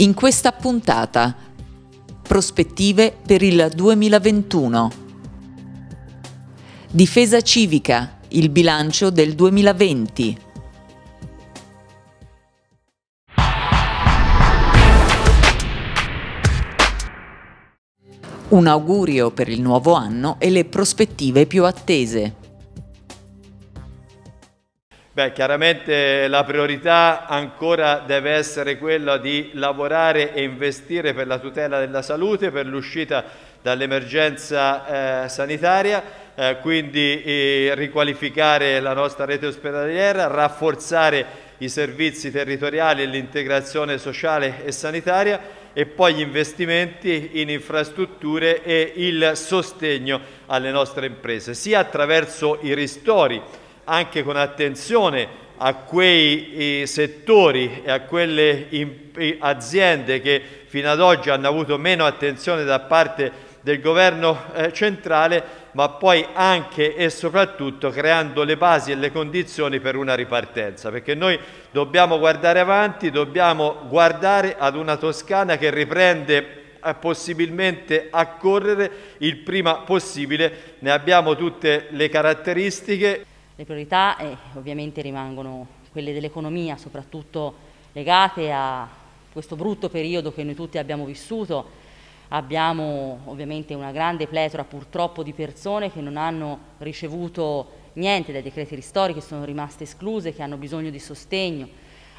In questa puntata, prospettive per il 2021. Difesa civica, il bilancio del 2020. Un augurio per il nuovo anno e le prospettive più attese. Beh, chiaramente la priorità ancora deve essere quella di lavorare e investire per la tutela della salute, per l'uscita dall'emergenza eh, sanitaria, eh, quindi eh, riqualificare la nostra rete ospedaliera, rafforzare i servizi territoriali e l'integrazione sociale e sanitaria e poi gli investimenti in infrastrutture e il sostegno alle nostre imprese, sia attraverso i ristori anche con attenzione a quei settori e a quelle aziende che fino ad oggi hanno avuto meno attenzione da parte del governo eh, centrale, ma poi anche e soprattutto creando le basi e le condizioni per una ripartenza, perché noi dobbiamo guardare avanti, dobbiamo guardare ad una Toscana che riprende eh, possibilmente a correre il prima possibile, ne abbiamo tutte le caratteristiche. Le priorità eh, ovviamente rimangono quelle dell'economia, soprattutto legate a questo brutto periodo che noi tutti abbiamo vissuto. Abbiamo ovviamente una grande pletora purtroppo di persone che non hanno ricevuto niente dai decreti ristori, che sono rimaste escluse, che hanno bisogno di sostegno.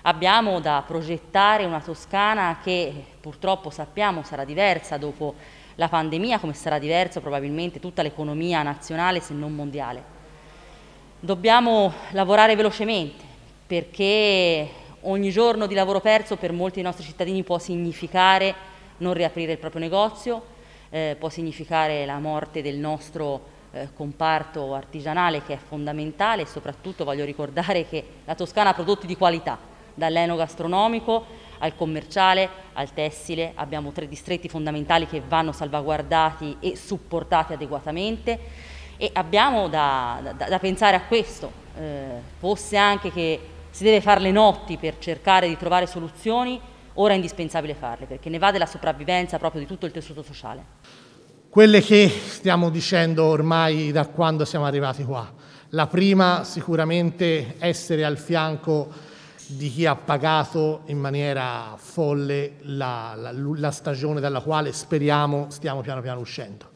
Abbiamo da progettare una Toscana che purtroppo sappiamo sarà diversa dopo la pandemia, come sarà diversa probabilmente tutta l'economia nazionale se non mondiale. Dobbiamo lavorare velocemente perché ogni giorno di lavoro perso per molti dei nostri cittadini può significare non riaprire il proprio negozio, eh, può significare la morte del nostro eh, comparto artigianale che è fondamentale e soprattutto voglio ricordare che la Toscana ha prodotti di qualità, dall'enogastronomico al commerciale, al tessile, abbiamo tre distretti fondamentali che vanno salvaguardati e supportati adeguatamente e abbiamo da, da, da pensare a questo, eh, fosse anche che si deve fare le notti per cercare di trovare soluzioni, ora è indispensabile farle perché ne va della sopravvivenza proprio di tutto il tessuto sociale. Quelle che stiamo dicendo ormai da quando siamo arrivati qua. La prima sicuramente essere al fianco di chi ha pagato in maniera folle la, la, la stagione dalla quale speriamo stiamo piano piano uscendo.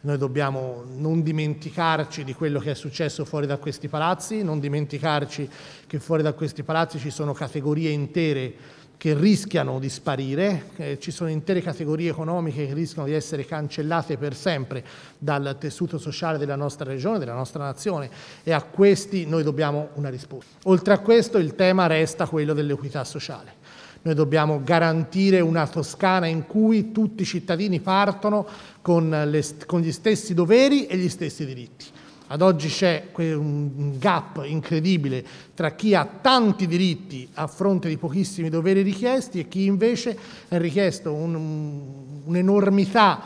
Noi dobbiamo non dimenticarci di quello che è successo fuori da questi palazzi, non dimenticarci che fuori da questi palazzi ci sono categorie intere che rischiano di sparire, eh, ci sono intere categorie economiche che rischiano di essere cancellate per sempre dal tessuto sociale della nostra regione, della nostra nazione e a questi noi dobbiamo una risposta. Oltre a questo il tema resta quello dell'equità sociale. Noi dobbiamo garantire una Toscana in cui tutti i cittadini partono con, le, con gli stessi doveri e gli stessi diritti. Ad oggi c'è un gap incredibile tra chi ha tanti diritti a fronte di pochissimi doveri richiesti e chi invece ha richiesto un'enormità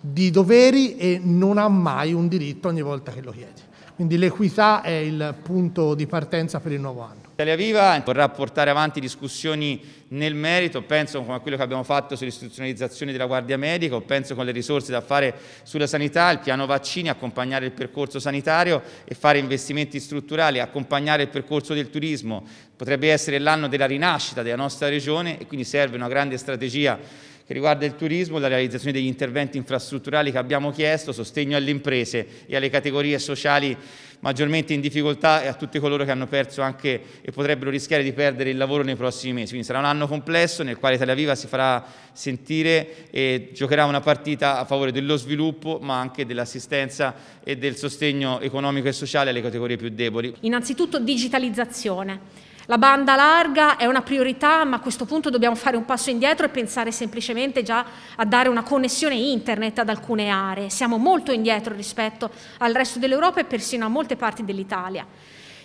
di doveri e non ha mai un diritto ogni volta che lo chiede. Quindi l'equità è il punto di partenza per il nuovo anno. Italia Viva vorrà portare avanti discussioni nel merito, penso come quello che abbiamo fatto sull'istituzionalizzazione della Guardia Medica, penso con le risorse da fare sulla sanità, il piano vaccini, accompagnare il percorso sanitario e fare investimenti strutturali, accompagnare il percorso del turismo. Potrebbe essere l'anno della rinascita della nostra regione e quindi serve una grande strategia che riguarda il turismo, la realizzazione degli interventi infrastrutturali che abbiamo chiesto, sostegno alle imprese e alle categorie sociali maggiormente in difficoltà e a tutti coloro che hanno perso anche e potrebbero rischiare di perdere il lavoro nei prossimi mesi. Quindi sarà un anno complesso nel quale Italia Viva si farà sentire e giocherà una partita a favore dello sviluppo ma anche dell'assistenza e del sostegno economico e sociale alle categorie più deboli. Innanzitutto digitalizzazione la banda larga è una priorità, ma a questo punto dobbiamo fare un passo indietro e pensare semplicemente già a dare una connessione internet ad alcune aree. Siamo molto indietro rispetto al resto dell'Europa e persino a molte parti dell'Italia.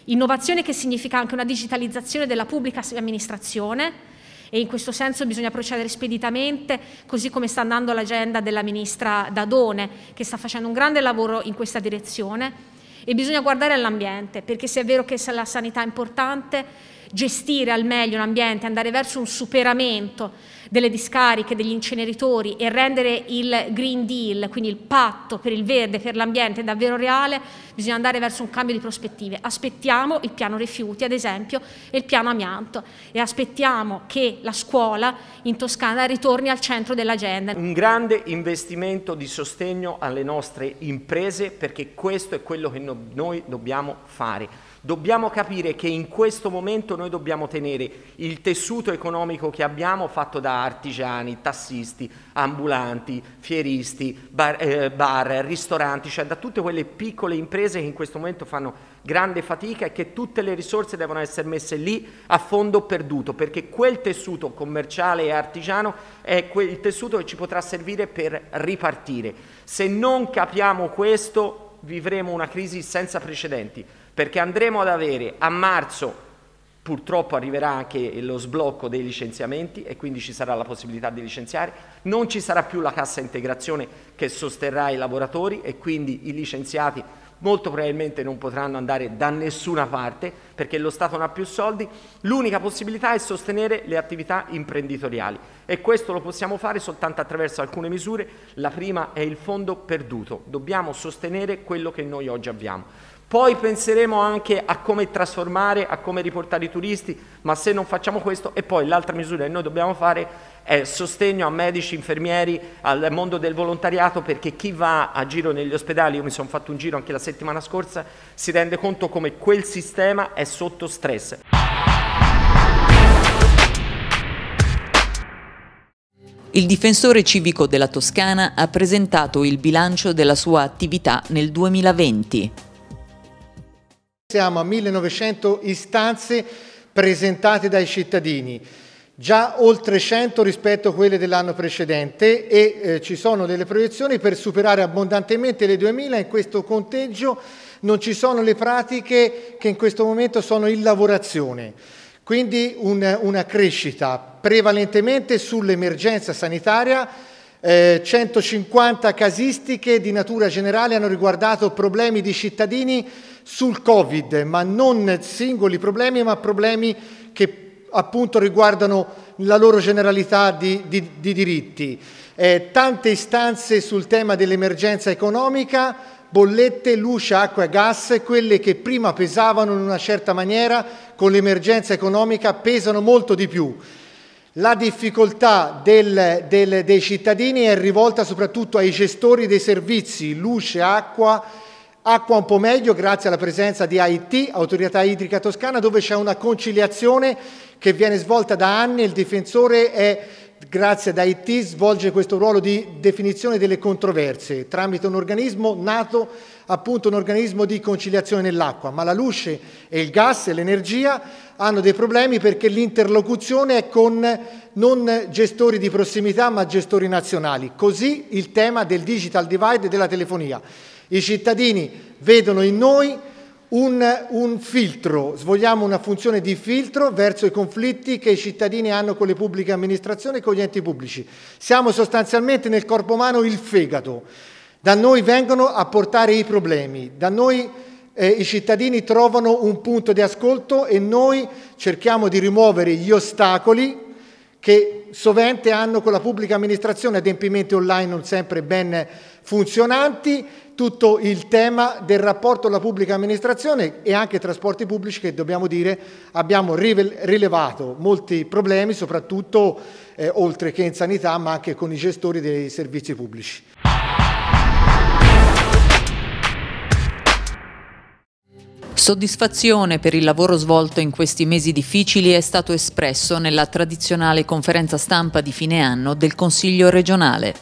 Innovazione che significa anche una digitalizzazione della pubblica amministrazione e in questo senso bisogna procedere speditamente, così come sta andando l'agenda della ministra Dadone, che sta facendo un grande lavoro in questa direzione. E bisogna guardare all'ambiente, perché se è vero che la sanità è importante, gestire al meglio l'ambiente, andare verso un superamento delle discariche, degli inceneritori e rendere il Green Deal, quindi il patto per il verde, per l'ambiente davvero reale, bisogna andare verso un cambio di prospettive. Aspettiamo il piano rifiuti, ad esempio, e il piano amianto e aspettiamo che la scuola in Toscana ritorni al centro dell'agenda. Un grande investimento di sostegno alle nostre imprese perché questo è quello che noi dobbiamo fare Dobbiamo capire che in questo momento noi dobbiamo tenere il tessuto economico che abbiamo fatto da artigiani, tassisti, ambulanti, fieristi, bar, eh, bar ristoranti, cioè da tutte quelle piccole imprese che in questo momento fanno grande fatica e che tutte le risorse devono essere messe lì a fondo perduto, perché quel tessuto commerciale e artigiano è quel tessuto che ci potrà servire per ripartire. Se non capiamo questo, vivremo una crisi senza precedenti perché andremo ad avere a marzo purtroppo arriverà anche lo sblocco dei licenziamenti e quindi ci sarà la possibilità di licenziare, non ci sarà più la cassa integrazione che sosterrà i lavoratori e quindi i licenziati molto probabilmente non potranno andare da nessuna parte perché lo Stato non ha più soldi, l'unica possibilità è sostenere le attività imprenditoriali e questo lo possiamo fare soltanto attraverso alcune misure, la prima è il fondo perduto, dobbiamo sostenere quello che noi oggi abbiamo. Poi penseremo anche a come trasformare, a come riportare i turisti, ma se non facciamo questo, e poi l'altra misura che noi dobbiamo fare è sostegno a medici, infermieri, al mondo del volontariato, perché chi va a giro negli ospedali, io mi sono fatto un giro anche la settimana scorsa, si rende conto come quel sistema è sotto stress. Il difensore civico della Toscana ha presentato il bilancio della sua attività nel 2020. Siamo a 1900 istanze presentate dai cittadini, già oltre 100 rispetto a quelle dell'anno precedente e eh, ci sono delle proiezioni per superare abbondantemente le 2000. In questo conteggio non ci sono le pratiche che in questo momento sono in lavorazione. Quindi un, una crescita prevalentemente sull'emergenza sanitaria 150 eh, casistiche di natura generale hanno riguardato problemi di cittadini sul Covid, ma non singoli problemi, ma problemi che appunto riguardano la loro generalità di, di, di diritti. Eh, tante istanze sul tema dell'emergenza economica, bollette, luce, acqua e gas, quelle che prima pesavano in una certa maniera, con l'emergenza economica pesano molto di più. La difficoltà del, del, dei cittadini è rivolta soprattutto ai gestori dei servizi, luce, acqua, acqua un po' meglio grazie alla presenza di AIT, Autorità Idrica Toscana, dove c'è una conciliazione che viene svolta da anni, il difensore è grazie ad IT, svolge questo ruolo di definizione delle controversie tramite un organismo nato appunto un organismo di conciliazione nell'acqua, ma la luce e il gas e l'energia hanno dei problemi perché l'interlocuzione è con non gestori di prossimità ma gestori nazionali. Così il tema del digital divide e della telefonia. I cittadini vedono in noi un, un, filtro, svogliamo una funzione di filtro verso i conflitti che i cittadini hanno con le pubbliche amministrazioni e con gli enti pubblici. Siamo sostanzialmente nel corpo umano il fegato. Da noi vengono a portare i problemi, da noi eh, i cittadini trovano un punto di ascolto e noi cerchiamo di rimuovere gli ostacoli che sovente hanno con la pubblica amministrazione adempimenti online non sempre ben funzionanti, tutto il tema del rapporto alla pubblica amministrazione e anche trasporti pubblici che dobbiamo dire abbiamo rilevato molti problemi, soprattutto eh, oltre che in sanità, ma anche con i gestori dei servizi pubblici. Soddisfazione per il lavoro svolto in questi mesi difficili è stato espresso nella tradizionale conferenza stampa di fine anno del Consiglio regionale.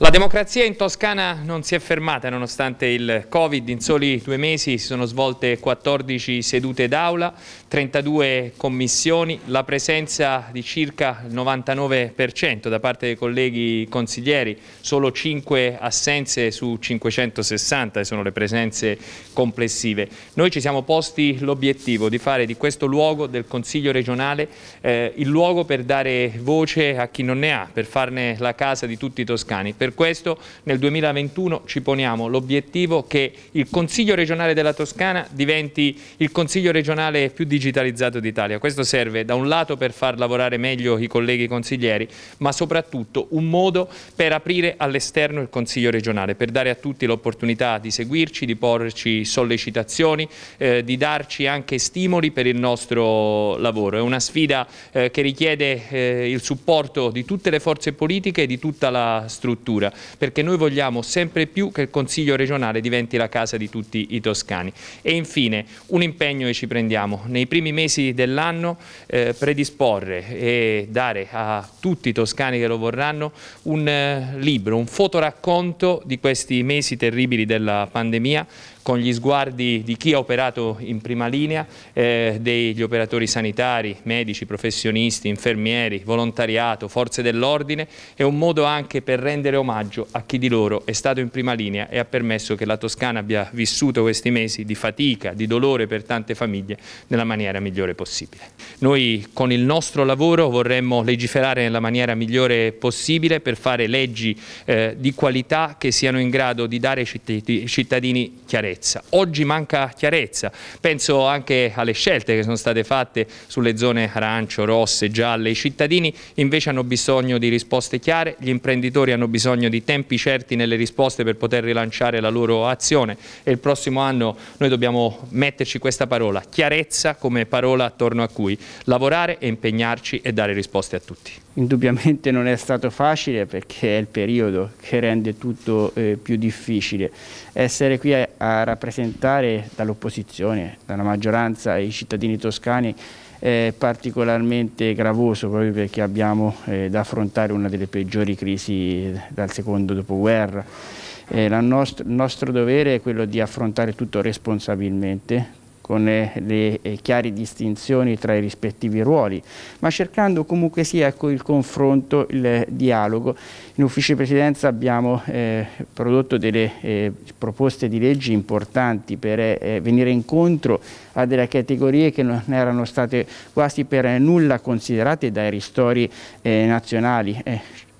La democrazia in Toscana non si è fermata nonostante il Covid, in soli due mesi si sono svolte 14 sedute d'aula, 32 commissioni, la presenza di circa il 99% da parte dei colleghi consiglieri, solo 5 assenze su 560 sono le presenze complessive. Noi ci siamo posti l'obiettivo di fare di questo luogo del Consiglio regionale eh, il luogo per dare voce a chi non ne ha, per farne la casa di tutti i toscani. Per per questo nel 2021 ci poniamo l'obiettivo che il Consiglio regionale della Toscana diventi il Consiglio regionale più digitalizzato d'Italia. Questo serve da un lato per far lavorare meglio i colleghi consiglieri, ma soprattutto un modo per aprire all'esterno il Consiglio regionale, per dare a tutti l'opportunità di seguirci, di porci sollecitazioni, eh, di darci anche stimoli per il nostro lavoro. È una sfida eh, che richiede eh, il supporto di tutte le forze politiche e di tutta la struttura cultura, perché noi vogliamo sempre più che il Consiglio regionale diventi la casa di tutti i toscani. E infine un impegno che ci prendiamo, nei primi mesi dell'anno eh, predisporre e dare a tutti i toscani che lo vorranno un eh, libro, un fotoracconto di questi mesi terribili della pandemia con gli sguardi di chi ha operato in prima linea, eh, degli operatori sanitari, medici, professionisti, infermieri, volontariato, forze dell'ordine, è un modo anche per rendere omaggio a chi di loro è stato in prima linea e ha permesso che la Toscana abbia vissuto questi mesi di fatica, di dolore per tante famiglie nella maniera migliore possibile. Noi con il nostro lavoro vorremmo legiferare nella maniera migliore possibile per fare leggi eh, di qualità che siano in grado di dare ai cittadini chiarezza chiarezza. Oggi manca chiarezza, penso anche alle scelte che sono state fatte sulle zone arancio, rosse, gialle, i cittadini invece hanno bisogno di risposte chiare, gli imprenditori hanno bisogno di tempi certi nelle risposte per poter rilanciare la loro azione e il prossimo anno noi dobbiamo metterci questa parola, chiarezza come parola attorno a cui lavorare e impegnarci e dare risposte a tutti indubbiamente non è stato facile perché è il periodo che rende tutto eh, più difficile. Essere qui a, a rappresentare dall'opposizione, dalla maggioranza i cittadini toscani è particolarmente gravoso proprio perché abbiamo eh, da affrontare una delle peggiori crisi dal secondo dopoguerra. Eh, nostro, il nostro dovere è quello di affrontare tutto responsabilmente, con eh, le eh, chiare distinzioni tra i rispettivi ruoli, ma cercando comunque sia il confronto, il dialogo. In Ufficio Presidenza abbiamo eh, prodotto delle eh, proposte di leggi importanti per eh, eh, venire incontro a delle categorie che non erano state quasi per nulla considerate dai ristori nazionali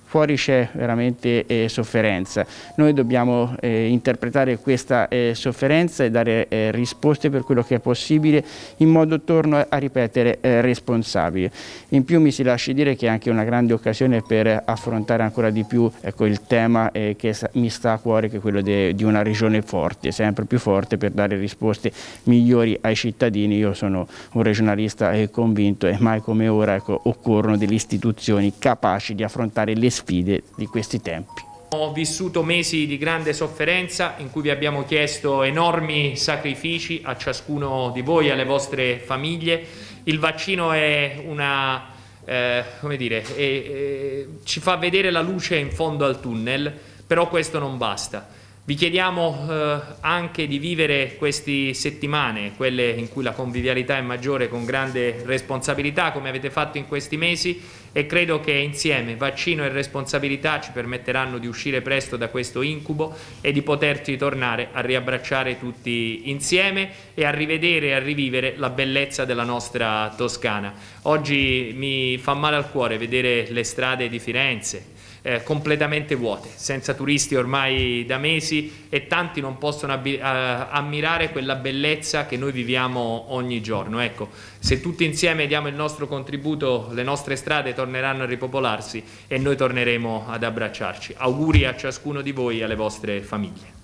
fuori c'è veramente eh, sofferenza. Noi dobbiamo eh, interpretare questa eh, sofferenza e dare eh, risposte per quello che è possibile in modo, torno a ripetere, eh, responsabile. In più mi si lasci dire che è anche una grande occasione per affrontare ancora di più ecco, il tema eh, che mi sta a cuore, che è quello de, di una regione forte, sempre più forte, per dare risposte migliori ai cittadini. Io sono un regionalista convinto e mai come ora ecco, occorrono delle istituzioni capaci di affrontare le sfide sfide di questi tempi. Ho vissuto mesi di grande sofferenza in cui vi abbiamo chiesto enormi sacrifici a ciascuno di voi, alle vostre famiglie. Il vaccino è una, eh, come dire, è, è, ci fa vedere la luce in fondo al tunnel, però questo non basta. Vi chiediamo eh, anche di vivere queste settimane, quelle in cui la convivialità è maggiore con grande responsabilità, come avete fatto in questi mesi, e credo che insieme vaccino e responsabilità ci permetteranno di uscire presto da questo incubo e di poterti tornare a riabbracciare tutti insieme e a rivedere e a rivivere la bellezza della nostra Toscana. Oggi mi fa male al cuore vedere le strade di Firenze, eh, completamente vuote, senza turisti ormai da mesi e tanti non possono ammirare quella bellezza che noi viviamo ogni giorno. Ecco, se tutti insieme diamo il nostro contributo, le nostre strade torneranno a ripopolarsi e noi torneremo ad abbracciarci. Auguri a ciascuno di voi e alle vostre famiglie.